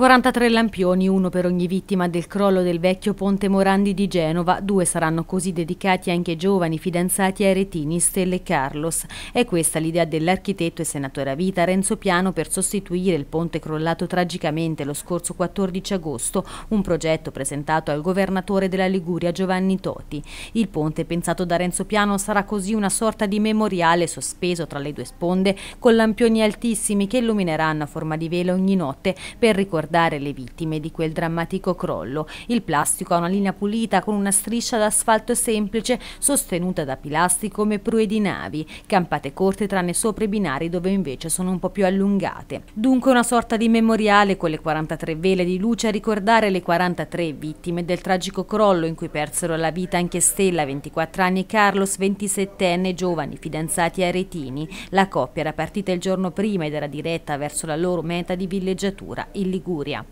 43 lampioni, uno per ogni vittima del crollo del vecchio ponte Morandi di Genova, due saranno così dedicati anche ai giovani fidanzati ai retini Stelle e Carlos. È questa l'idea dell'architetto e senatore a vita Renzo Piano per sostituire il ponte crollato tragicamente lo scorso 14 agosto, un progetto presentato al governatore della Liguria Giovanni Toti. Il ponte pensato da Renzo Piano sarà così una sorta di memoriale sospeso tra le due sponde con lampioni altissimi che illumineranno a forma di vela ogni notte per ricordare ricordare le vittime di quel drammatico crollo. Il plastico ha una linea pulita con una striscia d'asfalto semplice sostenuta da pilastri come prue di navi, campate corte tranne sopra i binari dove invece sono un po' più allungate. Dunque una sorta di memoriale con le 43 vele di luce a ricordare le 43 vittime del tragico crollo in cui persero la vita anche Stella, 24 anni, e Carlos, 27enne, giovani, fidanzati a Retini. La coppia era partita il giorno prima ed era diretta verso la loro meta di villeggiatura, il Liguria. Liguria.